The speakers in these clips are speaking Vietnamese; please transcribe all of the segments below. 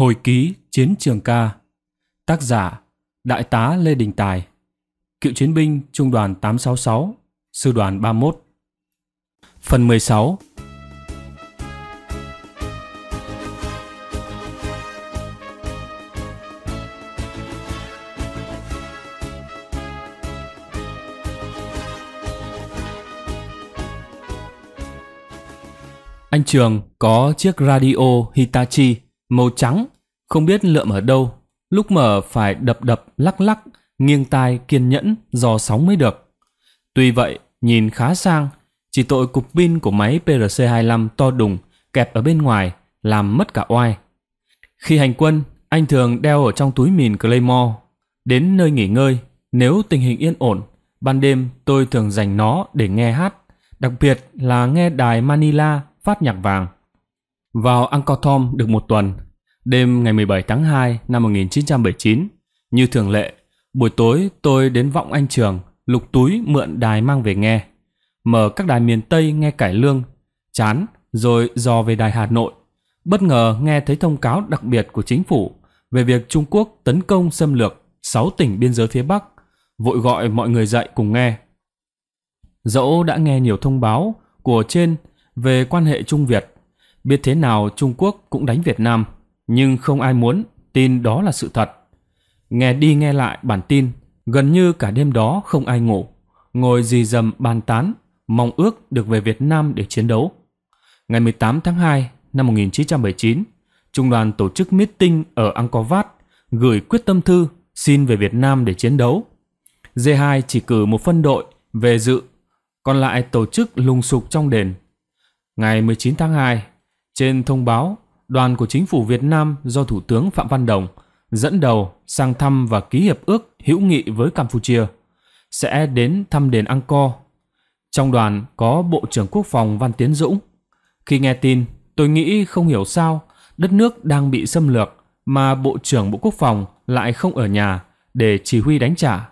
Hồi ký Chiến trường ca Tác giả Đại tá Lê Đình Tài Cựu chiến binh Trung đoàn 866 Sư đoàn 31 Phần 16 Anh Trường có chiếc radio Hitachi màu trắng, không biết lượm ở đâu, lúc mở phải đập đập lắc lắc, nghiêng tai kiên nhẫn dò sóng mới được. Tuy vậy, nhìn khá sang, chỉ tội cục pin của máy PRC25 to đùng kẹp ở bên ngoài, làm mất cả oai. Khi hành quân, anh thường đeo ở trong túi mìn Claymore. Đến nơi nghỉ ngơi, nếu tình hình yên ổn, ban đêm tôi thường dành nó để nghe hát, đặc biệt là nghe đài Manila phát nhạc vàng. Vào Angkor Thom được một tuần, đêm ngày 17 tháng 2 năm 1979, như thường lệ, buổi tối tôi đến vọng anh trường, lục túi mượn đài mang về nghe. Mở các đài miền Tây nghe cải lương, chán, rồi dò về đài Hà Nội. Bất ngờ nghe thấy thông cáo đặc biệt của chính phủ về việc Trung Quốc tấn công xâm lược 6 tỉnh biên giới phía Bắc, vội gọi mọi người dậy cùng nghe. Dẫu đã nghe nhiều thông báo của trên về quan hệ Trung Việt, Biết thế nào Trung Quốc cũng đánh Việt Nam, nhưng không ai muốn tin đó là sự thật. Nghe đi nghe lại bản tin, gần như cả đêm đó không ai ngủ, ngồi dì dầm bàn tán, mong ước được về Việt Nam để chiến đấu. Ngày 18 tháng 2 năm 1979, Trung đoàn tổ chức meeting ở Angkor Wat gửi quyết tâm thư xin về Việt Nam để chiến đấu. D2 chỉ cử một phân đội về dự, còn lại tổ chức lùng sục trong đền. Ngày 19 tháng 2, trên thông báo, đoàn của chính phủ Việt Nam do Thủ tướng Phạm Văn Đồng dẫn đầu sang thăm và ký hiệp ước hữu nghị với Campuchia sẽ đến thăm đền Angkor. Trong đoàn có Bộ trưởng Quốc phòng Văn Tiến Dũng. Khi nghe tin, tôi nghĩ không hiểu sao đất nước đang bị xâm lược mà Bộ trưởng Bộ Quốc phòng lại không ở nhà để chỉ huy đánh trả.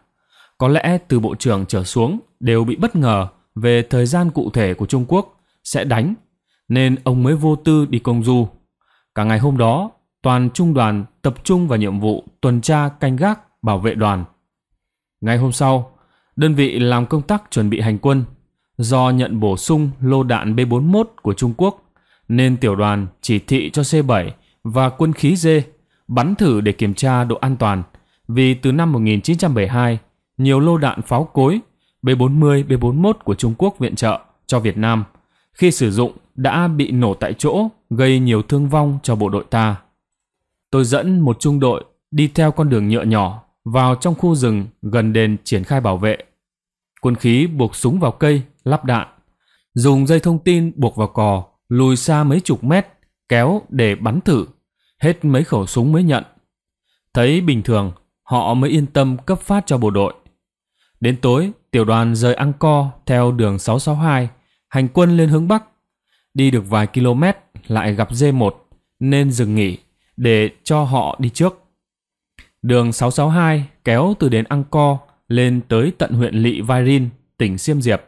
Có lẽ từ Bộ trưởng trở xuống đều bị bất ngờ về thời gian cụ thể của Trung Quốc sẽ đánh nên ông mới vô tư đi công du. Cả ngày hôm đó, toàn trung đoàn tập trung vào nhiệm vụ tuần tra canh gác bảo vệ đoàn. Ngày hôm sau, đơn vị làm công tác chuẩn bị hành quân. Do nhận bổ sung lô đạn B-41 của Trung Quốc, nên tiểu đoàn chỉ thị cho C-7 và quân khí D bắn thử để kiểm tra độ an toàn, vì từ năm 1972, nhiều lô đạn pháo cối B-40, B-41 của Trung Quốc viện trợ cho Việt Nam khi sử dụng đã bị nổ tại chỗ, gây nhiều thương vong cho bộ đội ta. Tôi dẫn một trung đội đi theo con đường nhựa nhỏ vào trong khu rừng gần đền triển khai bảo vệ. Quân khí buộc súng vào cây, lắp đạn. Dùng dây thông tin buộc vào cò, lùi xa mấy chục mét, kéo để bắn thử. Hết mấy khẩu súng mới nhận. Thấy bình thường, họ mới yên tâm cấp phát cho bộ đội. Đến tối, tiểu đoàn rời Angkor theo đường 662, hành quân lên hướng Bắc Đi được vài km lại gặp D1 nên dừng nghỉ để cho họ đi trước. Đường 662 kéo từ đến Angkor lên tới tận huyện Lị Vai Rin, tỉnh Siêm Diệp.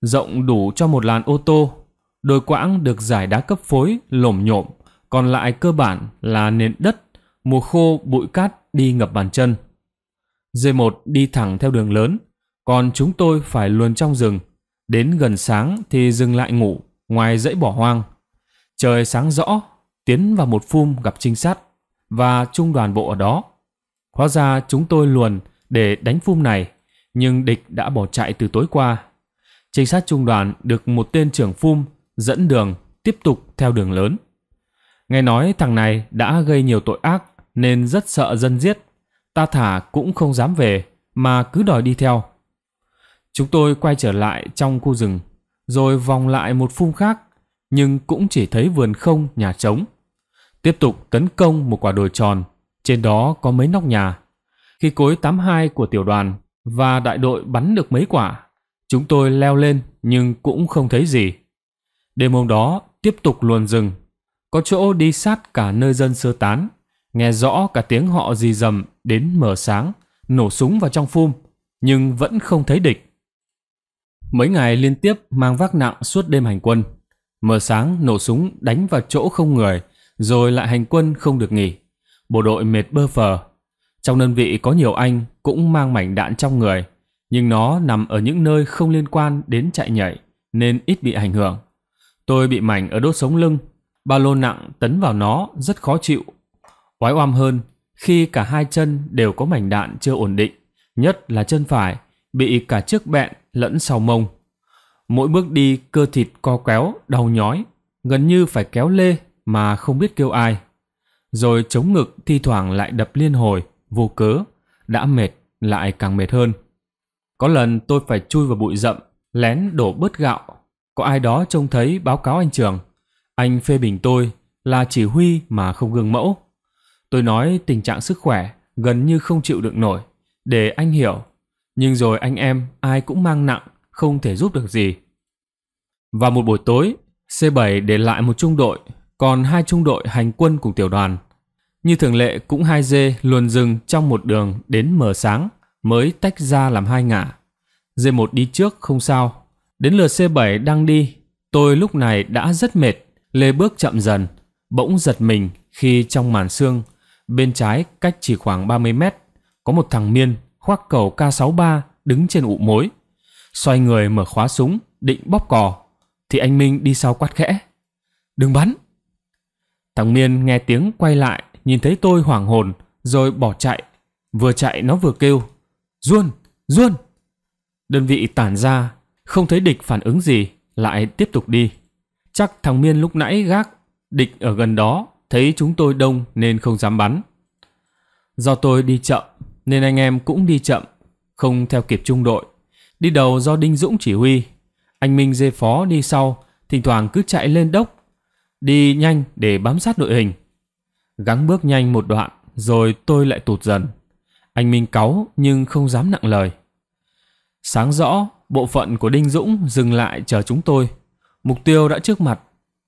Rộng đủ cho một làn ô tô, đôi quãng được giải đá cấp phối lổm nhộm, còn lại cơ bản là nền đất, mùa khô bụi cát đi ngập bàn chân. D1 đi thẳng theo đường lớn, còn chúng tôi phải luồn trong rừng, đến gần sáng thì dừng lại ngủ ngoài dãy bỏ hoang. Trời sáng rõ, tiến vào một phum gặp trinh sát và trung đoàn bộ ở đó. Hóa ra chúng tôi luồn để đánh phum này, nhưng địch đã bỏ chạy từ tối qua. Trinh sát trung đoàn được một tên trưởng phum dẫn đường tiếp tục theo đường lớn. Nghe nói thằng này đã gây nhiều tội ác nên rất sợ dân giết. Ta thả cũng không dám về mà cứ đòi đi theo. Chúng tôi quay trở lại trong khu rừng rồi vòng lại một phung khác, nhưng cũng chỉ thấy vườn không nhà trống. Tiếp tục tấn công một quả đồi tròn, trên đó có mấy nóc nhà. Khi cối tám hai của tiểu đoàn và đại đội bắn được mấy quả, chúng tôi leo lên nhưng cũng không thấy gì. Đêm hôm đó tiếp tục luồn rừng, có chỗ đi sát cả nơi dân sơ tán, nghe rõ cả tiếng họ rì rầm đến mở sáng, nổ súng vào trong phum, nhưng vẫn không thấy địch. Mấy ngày liên tiếp mang vác nặng suốt đêm hành quân. Mờ sáng nổ súng đánh vào chỗ không người, rồi lại hành quân không được nghỉ. Bộ đội mệt bơ phờ. Trong đơn vị có nhiều anh cũng mang mảnh đạn trong người, nhưng nó nằm ở những nơi không liên quan đến chạy nhảy nên ít bị ảnh hưởng. Tôi bị mảnh ở đốt sống lưng, ba lô nặng tấn vào nó rất khó chịu. Oái oăm hơn khi cả hai chân đều có mảnh đạn chưa ổn định, nhất là chân phải bị cả chiếc bẹn lẫn sau mông. Mỗi bước đi cơ thịt co kéo, đau nhói, gần như phải kéo lê mà không biết kêu ai. Rồi chống ngực thi thoảng lại đập liên hồi, vô cớ, đã mệt lại càng mệt hơn. Có lần tôi phải chui vào bụi rậm, lén đổ bớt gạo. Có ai đó trông thấy báo cáo anh trường. Anh phê bình tôi là chỉ huy mà không gương mẫu. Tôi nói tình trạng sức khỏe gần như không chịu đựng nổi, để anh hiểu nhưng rồi anh em ai cũng mang nặng, không thể giúp được gì. Và một buổi tối, C7 để lại một trung đội, còn hai trung đội hành quân cùng tiểu đoàn. Như thường lệ cũng hai dê luồn rừng trong một đường đến mờ sáng mới tách ra làm hai ngả. dê một đi trước không sao. Đến lượt C7 đang đi, tôi lúc này đã rất mệt, lê bước chậm dần, bỗng giật mình khi trong màn xương, bên trái cách chỉ khoảng 30 mét, có một thằng miên khoác cầu K63 đứng trên ụ mối. Xoay người mở khóa súng, định bóp cò, thì anh Minh đi sau quát khẽ. Đừng bắn! Thằng Miên nghe tiếng quay lại, nhìn thấy tôi hoảng hồn, rồi bỏ chạy. Vừa chạy nó vừa kêu. Duôn! Duôn! Đơn vị tản ra, không thấy địch phản ứng gì, lại tiếp tục đi. Chắc thằng Miên lúc nãy gác, địch ở gần đó, thấy chúng tôi đông nên không dám bắn. Do tôi đi chậm nên anh em cũng đi chậm, không theo kịp trung đội. Đi đầu do Đinh Dũng chỉ huy, anh Minh dê phó đi sau, thỉnh thoảng cứ chạy lên đốc, đi nhanh để bám sát đội hình. Gắng bước nhanh một đoạn, rồi tôi lại tụt dần. Anh Minh cáu nhưng không dám nặng lời. Sáng rõ, bộ phận của Đinh Dũng dừng lại chờ chúng tôi. Mục tiêu đã trước mặt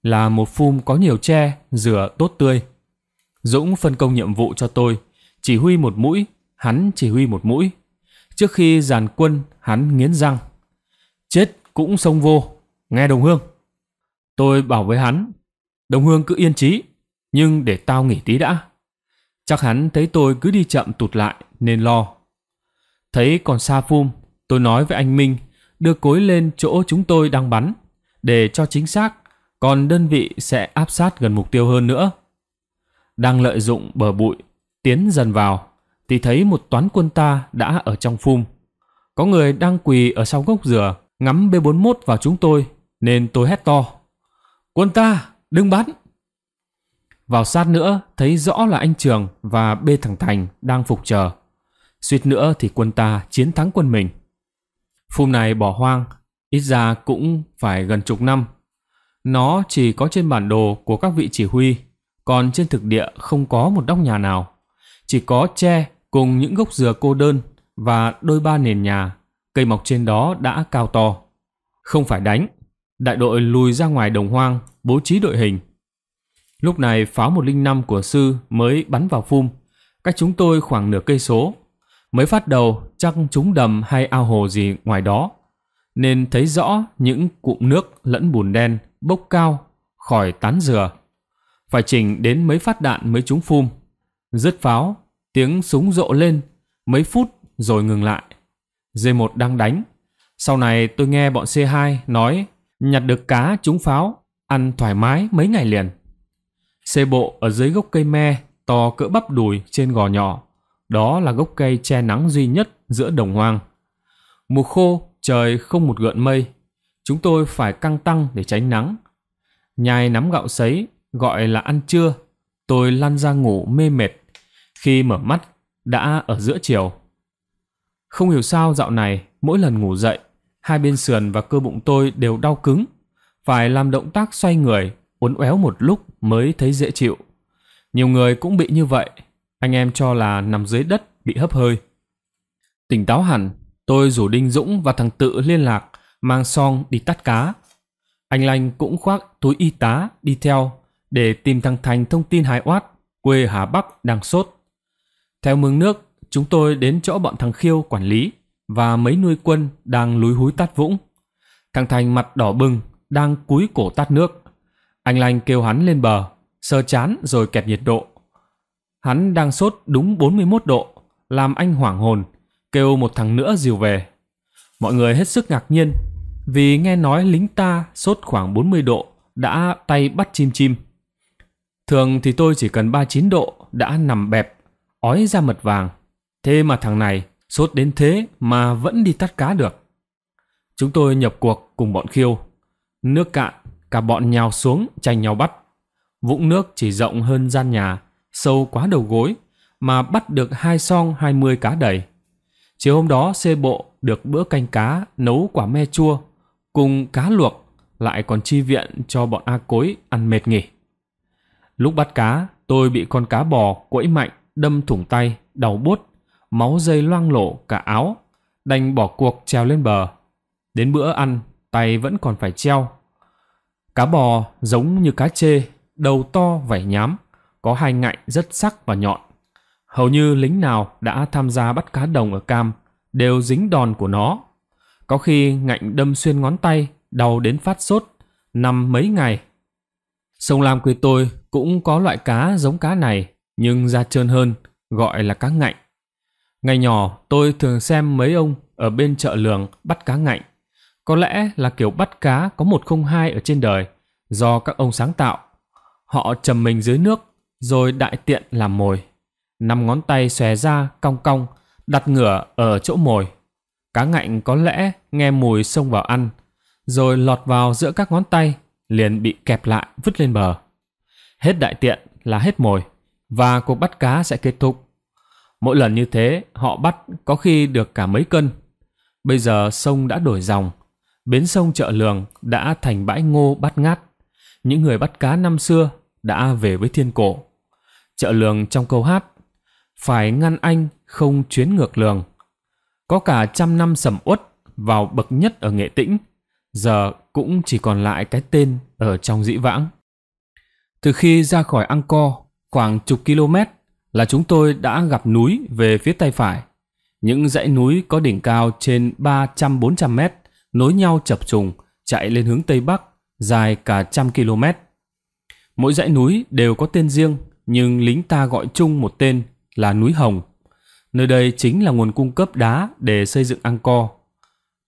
là một phum có nhiều tre, rửa tốt tươi. Dũng phân công nhiệm vụ cho tôi, chỉ huy một mũi hắn chỉ huy một mũi. Trước khi dàn quân, hắn nghiến răng. Chết cũng sông vô, nghe đồng hương. Tôi bảo với hắn, đồng hương cứ yên trí, nhưng để tao nghỉ tí đã. Chắc hắn thấy tôi cứ đi chậm tụt lại nên lo. Thấy còn xa phum, tôi nói với anh Minh đưa cối lên chỗ chúng tôi đang bắn để cho chính xác, còn đơn vị sẽ áp sát gần mục tiêu hơn nữa. Đang lợi dụng bờ bụi, tiến dần vào thì thấy một toán quân ta đã ở trong phum. Có người đang quỳ ở sau gốc dừa, ngắm B41 vào chúng tôi, nên tôi hét to. Quân ta, đừng bắn! Vào sát nữa, thấy rõ là anh Trường và B thằng Thành đang phục chờ. Suýt nữa thì quân ta chiến thắng quân mình. Phum này bỏ hoang, ít ra cũng phải gần chục năm. Nó chỉ có trên bản đồ của các vị chỉ huy, còn trên thực địa không có một đốc nhà nào. Chỉ có tre cùng những gốc dừa cô đơn và đôi ba nền nhà, cây mọc trên đó đã cao to. Không phải đánh, đại đội lùi ra ngoài đồng hoang, bố trí đội hình. Lúc này pháo 105 của sư mới bắn vào phum, cách chúng tôi khoảng nửa cây số. Mới phát đầu chắc chúng đầm hay ao hồ gì ngoài đó, nên thấy rõ những cụm nước lẫn bùn đen bốc cao khỏi tán dừa. Phải chỉnh đến mấy phát đạn mới trúng phum. Dứt pháo, Tiếng súng rộ lên, mấy phút rồi ngừng lại. d một đang đánh. Sau này tôi nghe bọn c hai nói nhặt được cá trúng pháo, ăn thoải mái mấy ngày liền. C bộ ở dưới gốc cây me to cỡ bắp đùi trên gò nhỏ. Đó là gốc cây che nắng duy nhất giữa đồng hoang. Mùa khô, trời không một gợn mây. Chúng tôi phải căng tăng để tránh nắng. Nhai nắm gạo sấy, gọi là ăn trưa. Tôi lăn ra ngủ mê mệt khi mở mắt, đã ở giữa chiều. Không hiểu sao dạo này, mỗi lần ngủ dậy, hai bên sườn và cơ bụng tôi đều đau cứng. Phải làm động tác xoay người, uốn éo một lúc mới thấy dễ chịu. Nhiều người cũng bị như vậy, anh em cho là nằm dưới đất bị hấp hơi. Tỉnh táo hẳn, tôi rủ Đinh Dũng và thằng Tự liên lạc, mang song đi tắt cá. Anh Lanh cũng khoác túi y tá đi theo để tìm thằng Thành thông tin hái oát, quê Hà Bắc đang sốt. Theo mương nước, chúng tôi đến chỗ bọn thằng Khiêu quản lý và mấy nuôi quân đang lúi húi tát vũng. Thằng Thành mặt đỏ bừng, đang cúi cổ tát nước. Anh Lanh kêu hắn lên bờ, sơ chán rồi kẹt nhiệt độ. Hắn đang sốt đúng 41 độ, làm anh hoảng hồn, kêu một thằng nữa dìu về. Mọi người hết sức ngạc nhiên, vì nghe nói lính ta sốt khoảng 40 độ, đã tay bắt chim chim. Thường thì tôi chỉ cần 39 độ đã nằm bẹp ói ra mật vàng. Thế mà thằng này sốt đến thế mà vẫn đi tắt cá được. Chúng tôi nhập cuộc cùng bọn khiêu. Nước cạn, cả bọn nhào xuống tranh nhau bắt. Vũng nước chỉ rộng hơn gian nhà, sâu quá đầu gối, mà bắt được hai song hai mươi cá đầy. Chiều hôm đó xê bộ được bữa canh cá nấu quả me chua, cùng cá luộc, lại còn chi viện cho bọn A Cối ăn mệt nghỉ. Lúc bắt cá, tôi bị con cá bò quẫy mạnh đâm thủng tay, đau buốt, máu dây loang lộ cả áo, đành bỏ cuộc treo lên bờ. Đến bữa ăn, tay vẫn còn phải treo. Cá bò giống như cá chê, đầu to vảy nhám, có hai ngạnh rất sắc và nhọn. Hầu như lính nào đã tham gia bắt cá đồng ở Cam đều dính đòn của nó. Có khi ngạnh đâm xuyên ngón tay, đau đến phát sốt, nằm mấy ngày. Sông Lam quê tôi cũng có loại cá giống cá này, nhưng da trơn hơn, gọi là cá ngạnh. Ngày nhỏ tôi thường xem mấy ông ở bên chợ lường bắt cá ngạnh. Có lẽ là kiểu bắt cá có một không hai ở trên đời do các ông sáng tạo. Họ chầm mình dưới nước rồi đại tiện làm mồi. Năm ngón tay xòe ra cong cong đặt ngửa ở chỗ mồi. Cá ngạnh có lẽ nghe mùi xông vào ăn rồi lọt vào giữa các ngón tay liền bị kẹp lại vứt lên bờ. Hết đại tiện là hết mồi và cuộc bắt cá sẽ kết thúc. Mỗi lần như thế, họ bắt có khi được cả mấy cân. Bây giờ sông đã đổi dòng, bến sông chợ lường đã thành bãi ngô bắt ngát. Những người bắt cá năm xưa đã về với thiên cổ. Chợ lường trong câu hát, phải ngăn anh không chuyến ngược lường. Có cả trăm năm sầm uất vào bậc nhất ở Nghệ Tĩnh, giờ cũng chỉ còn lại cái tên ở trong dĩ vãng. Từ khi ra khỏi Angkor, Khoảng chục km là chúng tôi đã gặp núi về phía tay phải. Những dãy núi có đỉnh cao trên 300-400 mét nối nhau chập trùng chạy lên hướng Tây Bắc dài cả trăm km. Mỗi dãy núi đều có tên riêng nhưng lính ta gọi chung một tên là núi Hồng. Nơi đây chính là nguồn cung cấp đá để xây dựng Angkor.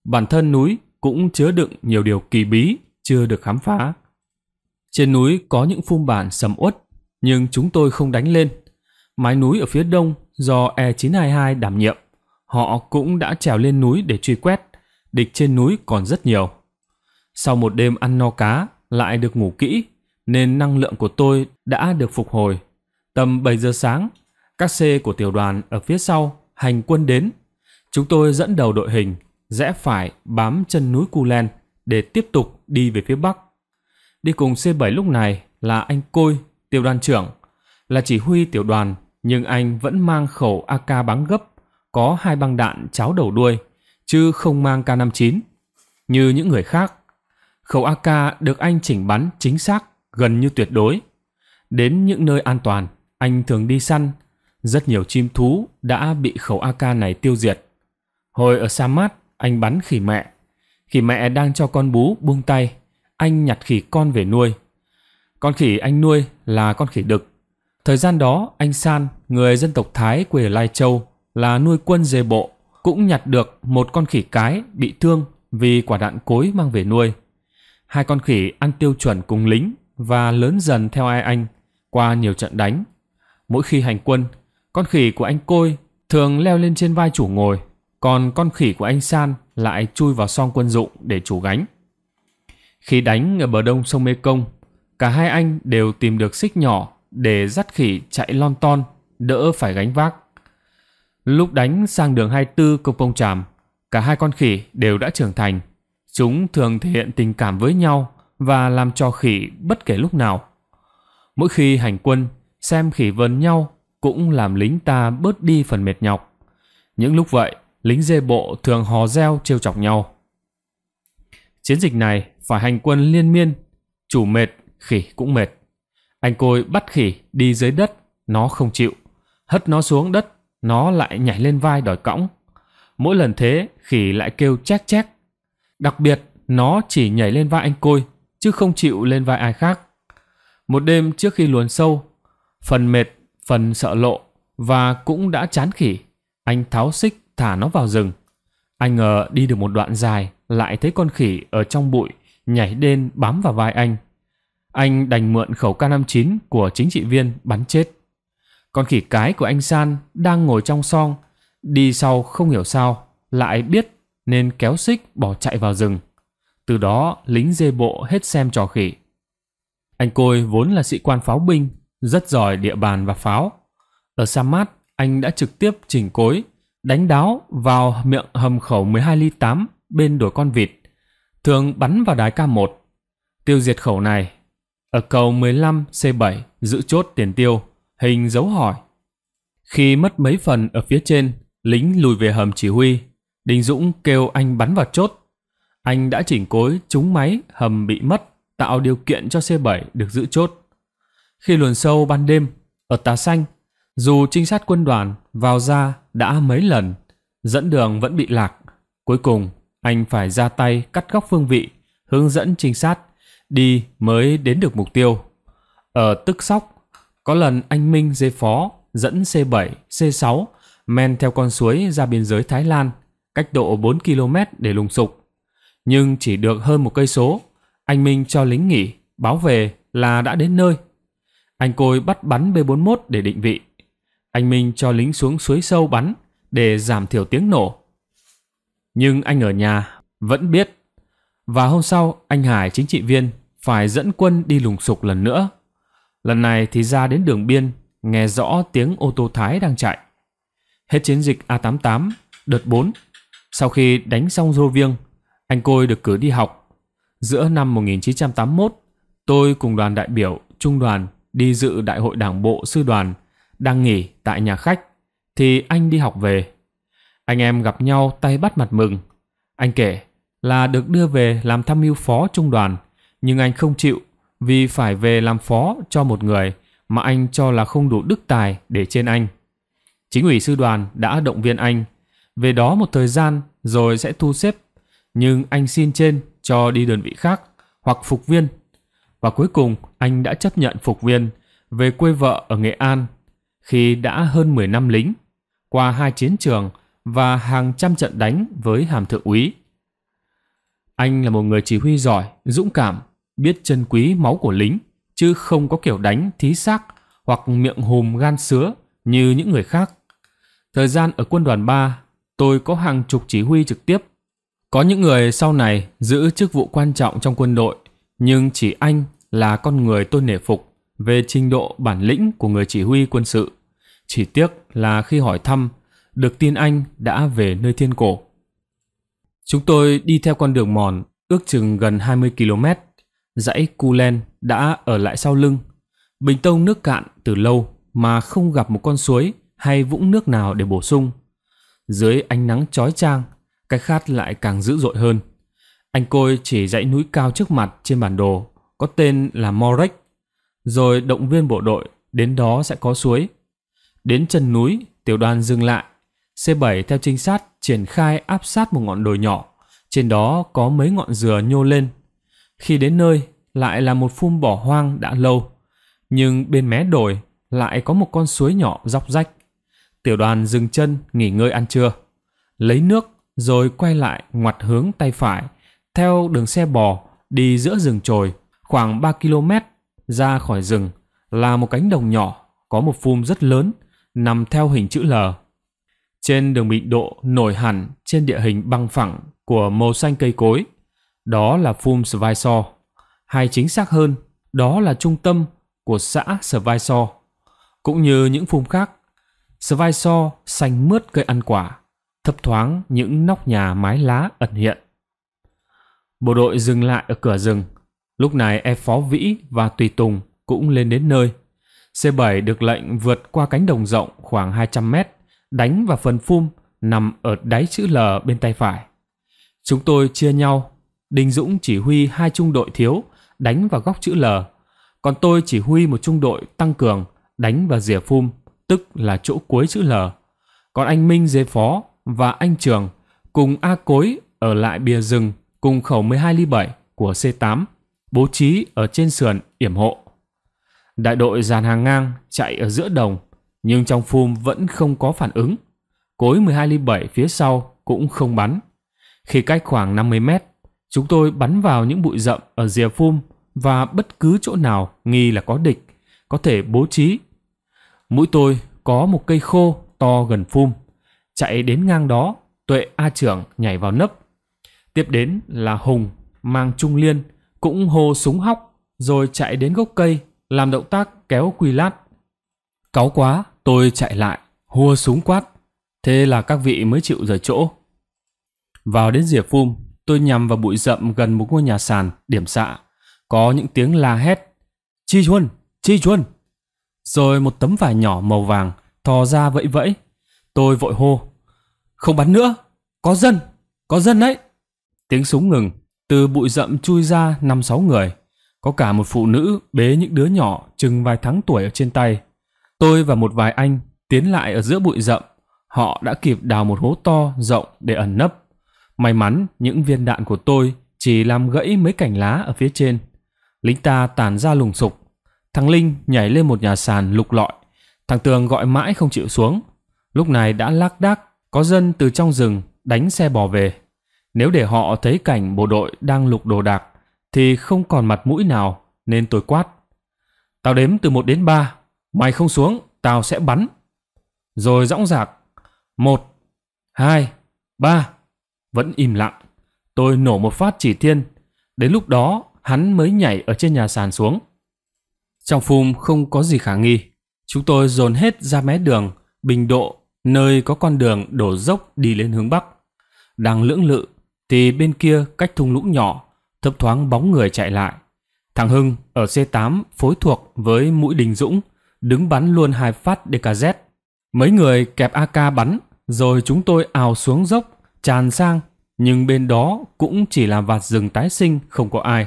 Bản thân núi cũng chứa đựng nhiều điều kỳ bí chưa được khám phá. Trên núi có những phun bản sầm uất nhưng chúng tôi không đánh lên. Mái núi ở phía đông do E922 đảm nhiệm, họ cũng đã trèo lên núi để truy quét, địch trên núi còn rất nhiều. Sau một đêm ăn no cá, lại được ngủ kỹ, nên năng lượng của tôi đã được phục hồi. Tầm 7 giờ sáng, các xe của tiểu đoàn ở phía sau hành quân đến. Chúng tôi dẫn đầu đội hình, rẽ phải bám chân núi Cù Len để tiếp tục đi về phía bắc. Đi cùng C7 lúc này là anh Côi tiểu đoàn trưởng, là chỉ huy tiểu đoàn, nhưng anh vẫn mang khẩu AK bắn gấp, có hai băng đạn cháo đầu đuôi, chứ không mang K59, như những người khác. Khẩu AK được anh chỉnh bắn chính xác, gần như tuyệt đối. Đến những nơi an toàn, anh thường đi săn. Rất nhiều chim thú đã bị khẩu AK này tiêu diệt. Hồi ở Sa Mát, anh bắn khỉ mẹ. Khỉ mẹ đang cho con bú buông tay. Anh nhặt khỉ con về nuôi, con khỉ anh nuôi là con khỉ đực. Thời gian đó, anh San, người dân tộc Thái quê ở Lai Châu, là nuôi quân dề bộ, cũng nhặt được một con khỉ cái bị thương vì quả đạn cối mang về nuôi. Hai con khỉ ăn tiêu chuẩn cùng lính và lớn dần theo ai anh qua nhiều trận đánh. Mỗi khi hành quân, con khỉ của anh Côi thường leo lên trên vai chủ ngồi, còn con khỉ của anh San lại chui vào song quân dụng để chủ gánh. Khi đánh ở bờ đông sông Mê Công, cả hai anh đều tìm được xích nhỏ để dắt khỉ chạy lon ton, đỡ phải gánh vác. Lúc đánh sang đường 24 công pông tràm, cả hai con khỉ đều đã trưởng thành. Chúng thường thể hiện tình cảm với nhau và làm cho khỉ bất kể lúc nào. Mỗi khi hành quân, xem khỉ vần nhau cũng làm lính ta bớt đi phần mệt nhọc. Những lúc vậy, lính dê bộ thường hò reo trêu chọc nhau. Chiến dịch này phải hành quân liên miên, chủ mệt khỉ cũng mệt. Anh Côi bắt khỉ đi dưới đất, nó không chịu. Hất nó xuống đất, nó lại nhảy lên vai đòi cõng. Mỗi lần thế, khỉ lại kêu chát chát. Đặc biệt, nó chỉ nhảy lên vai anh Côi, chứ không chịu lên vai ai khác. Một đêm trước khi luồn sâu, phần mệt, phần sợ lộ và cũng đã chán khỉ. Anh tháo xích thả nó vào rừng. Anh ngờ đi được một đoạn dài lại thấy con khỉ ở trong bụi nhảy đên bám vào vai anh. Anh đành mượn khẩu K59 của chính trị viên bắn chết. Con khỉ cái của anh San đang ngồi trong song, đi sau không hiểu sao, lại biết nên kéo xích bỏ chạy vào rừng. Từ đó lính dê bộ hết xem trò khỉ. Anh Côi vốn là sĩ quan pháo binh, rất giỏi địa bàn và pháo. Ở Samad, anh đã trực tiếp chỉnh cối, đánh đáo vào miệng hầm khẩu 12 ly 8 bên đồi con vịt, thường bắn vào đái K1. Tiêu diệt khẩu này ở cầu 15C7 giữ chốt tiền tiêu, hình dấu hỏi. Khi mất mấy phần ở phía trên, lính lùi về hầm chỉ huy. Đình Dũng kêu anh bắn vào chốt. Anh đã chỉnh cối trúng máy hầm bị mất, tạo điều kiện cho C7 được giữ chốt. Khi luồn sâu ban đêm, ở Tà Xanh, dù trinh sát quân đoàn vào ra đã mấy lần, dẫn đường vẫn bị lạc. Cuối cùng, anh phải ra tay cắt góc phương vị, hướng dẫn trinh sát đi mới đến được mục tiêu. Ở Tức Sóc, có lần anh Minh dê phó dẫn C7, C6 men theo con suối ra biên giới Thái Lan, cách độ 4 km để lùng sục. Nhưng chỉ được hơn một cây số, anh Minh cho lính nghỉ, báo về là đã đến nơi. Anh Côi bắt bắn B41 để định vị. Anh Minh cho lính xuống suối sâu bắn để giảm thiểu tiếng nổ. Nhưng anh ở nhà vẫn biết và hôm sau, anh Hải chính trị viên phải dẫn quân đi lùng sục lần nữa. Lần này thì ra đến đường biên, nghe rõ tiếng ô tô Thái đang chạy. Hết chiến dịch A88, đợt 4, sau khi đánh xong Rô Viêng, anh Côi được cử đi học. Giữa năm 1981, tôi cùng đoàn đại biểu Trung đoàn đi dự đại hội đảng bộ sư đoàn đang nghỉ tại nhà khách thì anh đi học về. Anh em gặp nhau tay bắt mặt mừng. Anh kể là được đưa về làm tham mưu phó trung đoàn, nhưng anh không chịu vì phải về làm phó cho một người mà anh cho là không đủ đức tài để trên anh. Chính ủy sư đoàn đã động viên anh về đó một thời gian rồi sẽ thu xếp, nhưng anh xin trên cho đi đơn vị khác hoặc phục viên. Và cuối cùng anh đã chấp nhận phục viên về quê vợ ở Nghệ An khi đã hơn 10 năm lính, qua hai chiến trường và hàng trăm trận đánh với hàm thượng úy. Anh là một người chỉ huy giỏi, dũng cảm, biết chân quý máu của lính, chứ không có kiểu đánh thí xác hoặc miệng hùm gan sứa như những người khác. Thời gian ở quân đoàn ba, tôi có hàng chục chỉ huy trực tiếp. Có những người sau này giữ chức vụ quan trọng trong quân đội, nhưng chỉ anh là con người tôi nể phục về trình độ bản lĩnh của người chỉ huy quân sự. Chỉ tiếc là khi hỏi thăm, được tin anh đã về nơi thiên cổ. Chúng tôi đi theo con đường mòn, ước chừng gần 20 km. Dãy Cu đã ở lại sau lưng. Bình tông nước cạn từ lâu mà không gặp một con suối hay vũng nước nào để bổ sung. Dưới ánh nắng chói chang, cái khát lại càng dữ dội hơn. Anh Côi chỉ dãy núi cao trước mặt trên bản đồ có tên là Morek, rồi động viên bộ đội đến đó sẽ có suối. Đến chân núi, tiểu đoàn dừng lại C7 theo trinh sát triển khai áp sát một ngọn đồi nhỏ, trên đó có mấy ngọn dừa nhô lên. Khi đến nơi, lại là một phun bỏ hoang đã lâu, nhưng bên mé đồi lại có một con suối nhỏ dọc rách. Tiểu đoàn dừng chân nghỉ ngơi ăn trưa, lấy nước rồi quay lại ngoặt hướng tay phải, theo đường xe bò đi giữa rừng trồi khoảng 3 km ra khỏi rừng là một cánh đồng nhỏ có một phum rất lớn nằm theo hình chữ L trên đường bị độ nổi hẳn trên địa hình băng phẳng của màu xanh cây cối. Đó là Phum Svaisor. Hay chính xác hơn, đó là trung tâm của xã Svaisor. Cũng như những phum khác, Svaisor xanh mướt cây ăn quả, thấp thoáng những nóc nhà mái lá ẩn hiện. Bộ đội dừng lại ở cửa rừng. Lúc này e phó Vĩ và Tùy Tùng cũng lên đến nơi. C7 được lệnh vượt qua cánh đồng rộng khoảng 200 mét đánh vào phần phum nằm ở đáy chữ L bên tay phải. Chúng tôi chia nhau, Đinh Dũng chỉ huy hai trung đội thiếu đánh vào góc chữ L, còn tôi chỉ huy một trung đội tăng cường đánh vào rìa phum, tức là chỗ cuối chữ L. Còn anh Minh dế phó và anh Trường cùng A Cối ở lại bìa rừng cùng khẩu 12 ly 7 của C8 bố trí ở trên sườn yểm hộ. Đại đội dàn hàng ngang chạy ở giữa đồng nhưng trong phum vẫn không có phản ứng. Cối 12 ly 7 phía sau cũng không bắn. Khi cách khoảng 50 mét, chúng tôi bắn vào những bụi rậm ở rìa phum và bất cứ chỗ nào nghi là có địch, có thể bố trí. Mũi tôi có một cây khô to gần phum. Chạy đến ngang đó, Tuệ A trưởng nhảy vào nấp. Tiếp đến là Hùng mang trung liên, cũng hô súng hóc, rồi chạy đến gốc cây, làm động tác kéo quy lát. Cáu quá, Tôi chạy lại, hua súng quát. Thế là các vị mới chịu rời chỗ. Vào đến rìa phum, tôi nhằm vào bụi rậm gần một ngôi nhà sàn, điểm xạ. Có những tiếng la hét. Chi chuân, chi chuân. Rồi một tấm vải nhỏ màu vàng thò ra vẫy vẫy. Tôi vội hô. Không bắn nữa, có dân, có dân đấy. Tiếng súng ngừng, từ bụi rậm chui ra năm sáu người. Có cả một phụ nữ bế những đứa nhỏ chừng vài tháng tuổi ở trên tay. Tôi và một vài anh tiến lại ở giữa bụi rậm. Họ đã kịp đào một hố to, rộng để ẩn nấp. May mắn những viên đạn của tôi chỉ làm gãy mấy cành lá ở phía trên. Lính ta tàn ra lùng sục. Thằng Linh nhảy lên một nhà sàn lục lọi. Thằng Tường gọi mãi không chịu xuống. Lúc này đã lác đác, có dân từ trong rừng đánh xe bò về. Nếu để họ thấy cảnh bộ đội đang lục đồ đạc thì không còn mặt mũi nào nên tôi quát. Tao đếm từ 1 đến 3, Mày không xuống, tao sẽ bắn. Rồi dõng dạc. Một, hai, ba. Vẫn im lặng. Tôi nổ một phát chỉ thiên. Đến lúc đó, hắn mới nhảy ở trên nhà sàn xuống. Trong phum không có gì khả nghi. Chúng tôi dồn hết ra mé đường, bình độ, nơi có con đường đổ dốc đi lên hướng Bắc. Đang lưỡng lự, thì bên kia cách thung lũng nhỏ, thấp thoáng bóng người chạy lại. Thằng Hưng ở C8 phối thuộc với mũi Đình Dũng, đứng bắn luôn hai phát DKZ. Mấy người kẹp AK bắn, rồi chúng tôi ào xuống dốc, tràn sang, nhưng bên đó cũng chỉ là vạt rừng tái sinh, không có ai.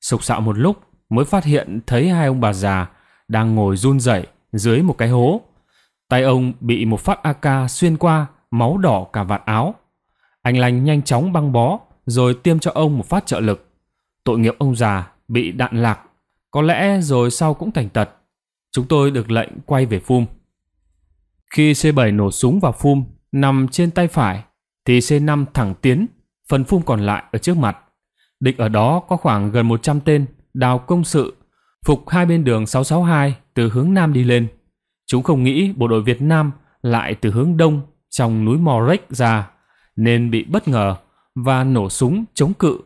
Sục sạo một lúc mới phát hiện thấy hai ông bà già đang ngồi run rẩy dưới một cái hố. Tay ông bị một phát AK xuyên qua, máu đỏ cả vạt áo. Anh lành nhanh chóng băng bó, rồi tiêm cho ông một phát trợ lực. Tội nghiệp ông già bị đạn lạc, có lẽ rồi sau cũng thành tật. Chúng tôi được lệnh quay về phum. Khi C7 nổ súng vào phum nằm trên tay phải, thì C5 thẳng tiến, phần phum còn lại ở trước mặt. Địch ở đó có khoảng gần 100 tên đào công sự, phục hai bên đường 662 từ hướng nam đi lên. Chúng không nghĩ bộ đội Việt Nam lại từ hướng đông trong núi Morek ra, nên bị bất ngờ và nổ súng chống cự.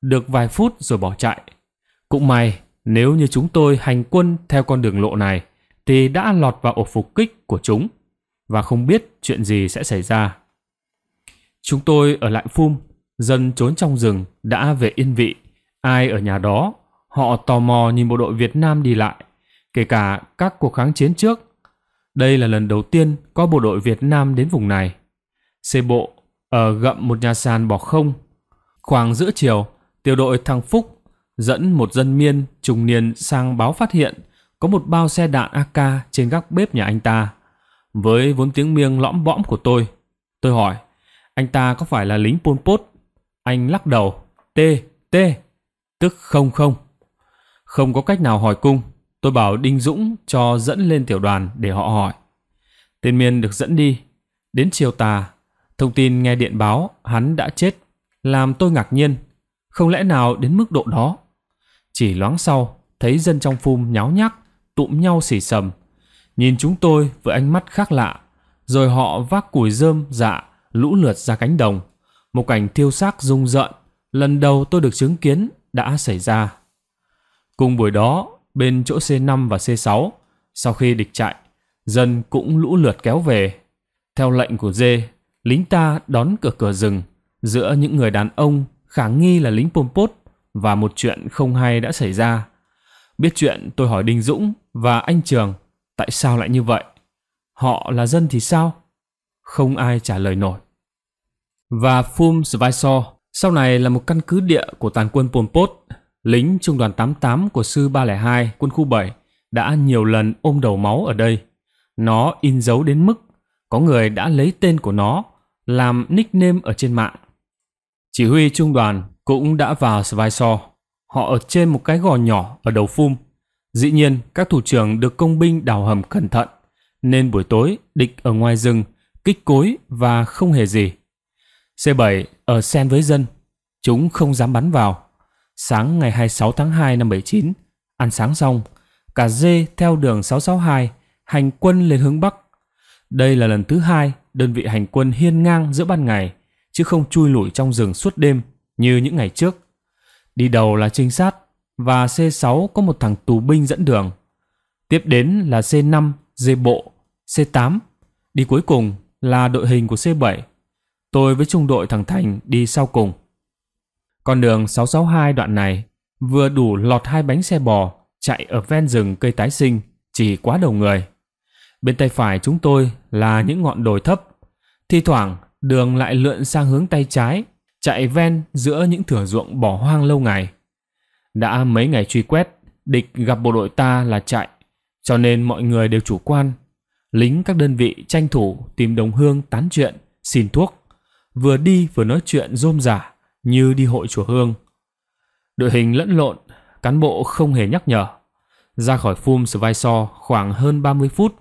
Được vài phút rồi bỏ chạy. Cũng may nếu như chúng tôi hành quân theo con đường lộ này, thì đã lọt vào ổ phục kích của chúng và không biết chuyện gì sẽ xảy ra. Chúng tôi ở lại phum, dân trốn trong rừng đã về yên vị, ai ở nhà đó, họ tò mò nhìn bộ đội Việt Nam đi lại, kể cả các cuộc kháng chiến trước. Đây là lần đầu tiên có bộ đội Việt Nam đến vùng này. Xê bộ ở gậm một nhà sàn bỏ không. Khoảng giữa chiều, tiểu đội thằng Phúc dẫn một dân miên trùng niên sang báo phát hiện có một bao xe đạn AK trên gác bếp nhà anh ta. Với vốn tiếng miêng lõm bõm của tôi, tôi hỏi, anh ta có phải là lính Pol Pot? Anh lắc đầu, T, T, tức không không. Không có cách nào hỏi cung, tôi bảo Đinh Dũng cho dẫn lên tiểu đoàn để họ hỏi. Tên miên được dẫn đi, đến chiều tà, thông tin nghe điện báo hắn đã chết, làm tôi ngạc nhiên, không lẽ nào đến mức độ đó. Chỉ loáng sau, thấy dân trong phum nháo nhác, tụm nhau xỉ sầm. Nhìn chúng tôi với ánh mắt khác lạ, rồi họ vác củi rơm dạ lũ lượt ra cánh đồng. Một cảnh thiêu xác rung rợn, lần đầu tôi được chứng kiến đã xảy ra. Cùng buổi đó, bên chỗ C5 và C6, sau khi địch chạy, dân cũng lũ lượt kéo về. Theo lệnh của Dê, lính ta đón cửa cửa rừng giữa những người đàn ông khả nghi là lính Pol và một chuyện không hay đã xảy ra. Biết chuyện tôi hỏi Đinh Dũng và anh Trường tại sao lại như vậy? Họ là dân thì sao? Không ai trả lời nổi. Và Phum Svaisor sau này là một căn cứ địa của tàn quân Pol Pot, lính trung đoàn 88 của sư 302 quân khu 7 đã nhiều lần ôm đầu máu ở đây. Nó in dấu đến mức có người đã lấy tên của nó làm nickname ở trên mạng. Chỉ huy trung đoàn cũng đã vào Svaisor. Họ ở trên một cái gò nhỏ ở đầu phum. Dĩ nhiên, các thủ trưởng được công binh đào hầm cẩn thận, nên buổi tối địch ở ngoài rừng, kích cối và không hề gì. C7 ở sen với dân, chúng không dám bắn vào. Sáng ngày 26 tháng 2 năm 79, ăn sáng xong, cả dê theo đường 662 hành quân lên hướng Bắc. Đây là lần thứ hai đơn vị hành quân hiên ngang giữa ban ngày, chứ không chui lủi trong rừng suốt đêm như những ngày trước. Đi đầu là trinh sát và C6 có một thằng tù binh dẫn đường. Tiếp đến là C5, dê bộ, C8. Đi cuối cùng là đội hình của C7. Tôi với trung đội thằng Thành đi sau cùng. Con đường 662 đoạn này vừa đủ lọt hai bánh xe bò chạy ở ven rừng cây tái sinh chỉ quá đầu người. Bên tay phải chúng tôi là những ngọn đồi thấp. Thi thoảng đường lại lượn sang hướng tay trái chạy ven giữa những thửa ruộng bỏ hoang lâu ngày. Đã mấy ngày truy quét, địch gặp bộ đội ta là chạy, cho nên mọi người đều chủ quan. Lính các đơn vị tranh thủ tìm đồng hương tán chuyện, xin thuốc, vừa đi vừa nói chuyện rôm rả như đi hội chùa hương. Đội hình lẫn lộn, cán bộ không hề nhắc nhở. Ra khỏi phum Svaisor khoảng hơn 30 phút,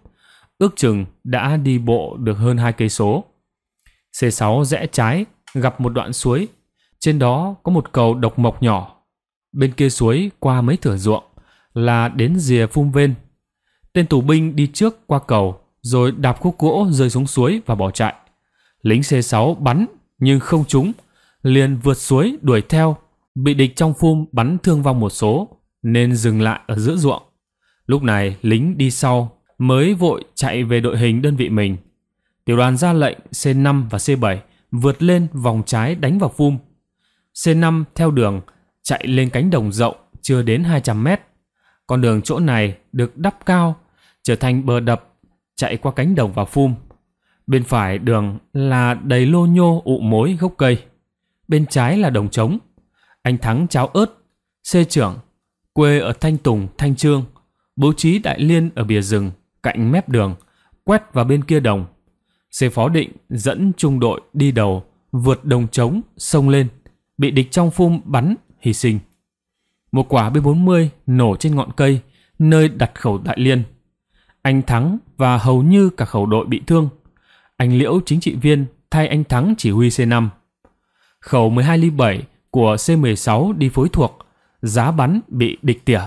ước chừng đã đi bộ được hơn hai cây số. C6 rẽ trái gặp một đoạn suối, trên đó có một cầu độc mộc nhỏ. Bên kia suối qua mấy thửa ruộng là đến rìa phung ven. Tên tù binh đi trước qua cầu rồi đạp khúc gỗ rơi xuống suối và bỏ chạy. Lính C6 bắn nhưng không trúng, liền vượt suối đuổi theo, bị địch trong phum bắn thương vong một số nên dừng lại ở giữa ruộng. Lúc này lính đi sau mới vội chạy về đội hình đơn vị mình. Tiểu đoàn ra lệnh C5 và C7 vượt lên vòng trái đánh vào phum. C5 theo đường, chạy lên cánh đồng rộng chưa đến 200 mét. Con đường chỗ này được đắp cao, trở thành bờ đập, chạy qua cánh đồng vào phum. Bên phải đường là đầy lô nhô ụ mối gốc cây. Bên trái là đồng trống. Anh Thắng cháo ớt, C trưởng, quê ở Thanh Tùng, Thanh Trương, bố trí đại liên ở bìa rừng, cạnh mép đường, quét vào bên kia đồng, Sư phó định dẫn trung đội đi đầu, vượt đồng trống, sông lên, bị địch trong phum bắn, hy sinh. Một quả B-40 nổ trên ngọn cây, nơi đặt khẩu đại liên. Anh Thắng và hầu như cả khẩu đội bị thương. Anh Liễu chính trị viên thay anh Thắng chỉ huy C5. Khẩu 12 ly 7 của C16 đi phối thuộc, giá bắn bị địch tỉa.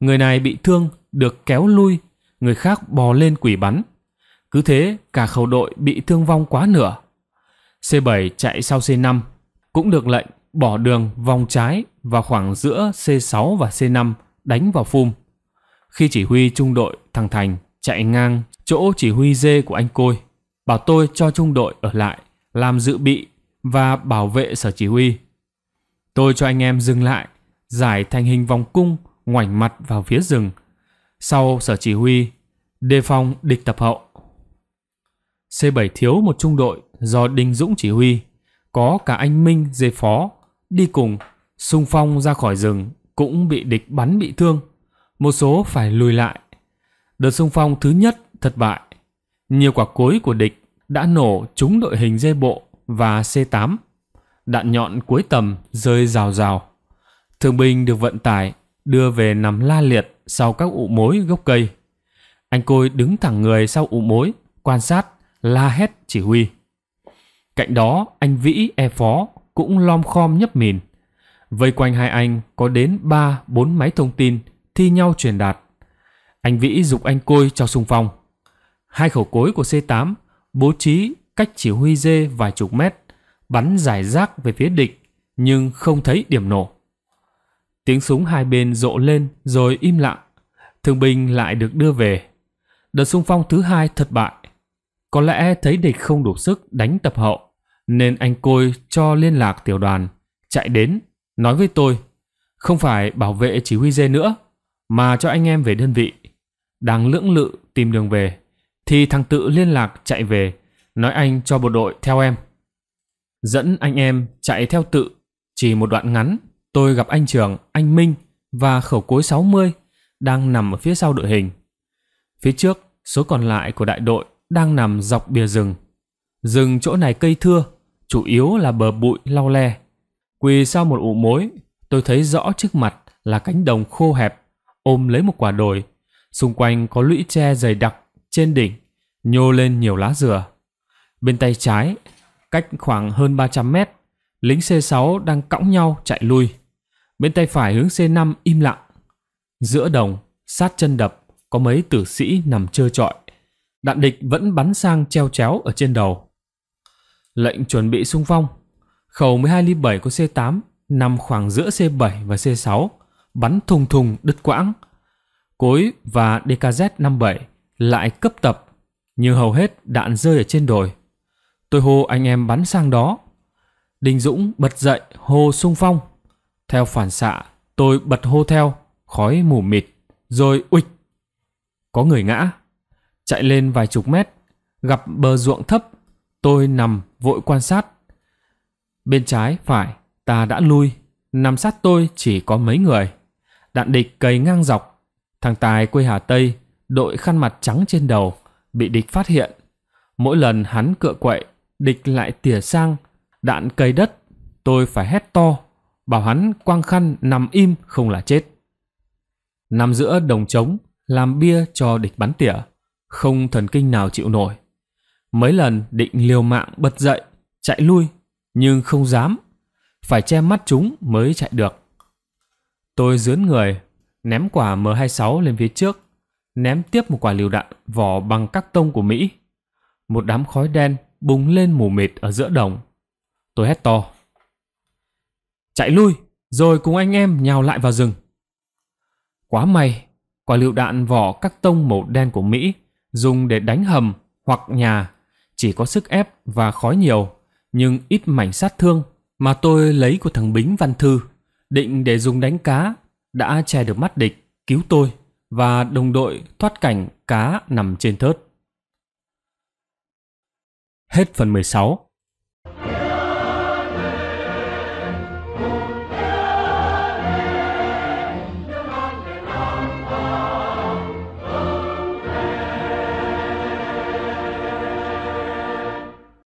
Người này bị thương, được kéo lui, người khác bò lên quỷ bắn, cứ thế, cả khẩu đội bị thương vong quá nửa. C7 chạy sau C5, cũng được lệnh bỏ đường vòng trái vào khoảng giữa C6 và C5 đánh vào phum. Khi chỉ huy trung đội thằng Thành chạy ngang chỗ chỉ huy D của anh Côi, bảo tôi cho trung đội ở lại làm dự bị và bảo vệ sở chỉ huy. Tôi cho anh em dừng lại, giải thành hình vòng cung ngoảnh mặt vào phía rừng. Sau sở chỉ huy, đề phòng địch tập hậu. C7 thiếu một trung đội do Đinh Dũng chỉ huy, có cả anh Minh dê phó, đi cùng, xung phong ra khỏi rừng cũng bị địch bắn bị thương, một số phải lùi lại. Đợt xung phong thứ nhất thất bại, nhiều quả cối của địch đã nổ trúng đội hình dê bộ và C8. Đạn nhọn cuối tầm rơi rào rào. Thương binh được vận tải đưa về nằm la liệt sau các ụ mối gốc cây. Anh Côi đứng thẳng người sau ụ mối, quan sát la hét chỉ huy. Cạnh đó, anh Vĩ e phó cũng lom khom nhấp mìn. Vây quanh hai anh có đến ba bốn máy thông tin thi nhau truyền đạt. Anh Vĩ giục anh Côi cho xung phong. Hai khẩu cối của C8 bố trí cách chỉ huy dê vài chục mét, bắn giải rác về phía địch nhưng không thấy điểm nổ. Tiếng súng hai bên rộ lên rồi im lặng. Thương binh lại được đưa về. Đợt xung phong thứ hai thất bại. Có lẽ thấy địch không đủ sức đánh tập hậu, nên anh Côi cho liên lạc tiểu đoàn, chạy đến, nói với tôi, không phải bảo vệ chỉ huy dê nữa, mà cho anh em về đơn vị. Đang lưỡng lự tìm đường về, thì thằng tự liên lạc chạy về, nói anh cho bộ đội theo em. Dẫn anh em chạy theo tự, chỉ một đoạn ngắn, tôi gặp anh trưởng, anh Minh và khẩu cối 60 đang nằm ở phía sau đội hình. Phía trước, số còn lại của đại đội đang nằm dọc bìa rừng. Rừng chỗ này cây thưa, chủ yếu là bờ bụi lau le. Quỳ sau một ụ mối, tôi thấy rõ trước mặt là cánh đồng khô hẹp, ôm lấy một quả đồi. Xung quanh có lũy tre dày đặc trên đỉnh, nhô lên nhiều lá dừa. Bên tay trái, cách khoảng hơn 300 mét, lính C6 đang cõng nhau chạy lui. Bên tay phải hướng C5 im lặng. Giữa đồng, sát chân đập, có mấy tử sĩ nằm trơ trọi đạn địch vẫn bắn sang treo chéo ở trên đầu. Lệnh chuẩn bị xung phong, khẩu 12 ly 7 của C8 nằm khoảng giữa C7 và C6, bắn thùng thùng đứt quãng. Cối và DKZ-57 lại cấp tập, nhưng hầu hết đạn rơi ở trên đồi. Tôi hô anh em bắn sang đó. Đình Dũng bật dậy hô xung phong. Theo phản xạ, tôi bật hô theo, khói mù mịt, rồi uịch. Có người ngã, Chạy lên vài chục mét, gặp bờ ruộng thấp, tôi nằm vội quan sát. Bên trái, phải, ta đã lui, nằm sát tôi chỉ có mấy người. Đạn địch cầy ngang dọc, thằng Tài quê Hà Tây, đội khăn mặt trắng trên đầu, bị địch phát hiện. Mỗi lần hắn cựa quậy, địch lại tỉa sang, đạn cầy đất, tôi phải hét to, bảo hắn quang khăn nằm im không là chết. Nằm giữa đồng trống, làm bia cho địch bắn tỉa không thần kinh nào chịu nổi. Mấy lần định liều mạng bật dậy, chạy lui, nhưng không dám. Phải che mắt chúng mới chạy được. Tôi dướn người, ném quả M26 lên phía trước, ném tiếp một quả liều đạn vỏ bằng các tông của Mỹ. Một đám khói đen bùng lên mù mịt ở giữa đồng. Tôi hét to. Chạy lui, rồi cùng anh em nhào lại vào rừng. Quá may, quả lựu đạn vỏ các tông màu đen của Mỹ dùng để đánh hầm hoặc nhà, chỉ có sức ép và khói nhiều, nhưng ít mảnh sát thương mà tôi lấy của thằng Bính Văn Thư, định để dùng đánh cá, đã che được mắt địch, cứu tôi và đồng đội thoát cảnh cá nằm trên thớt. Hết phần mười sáu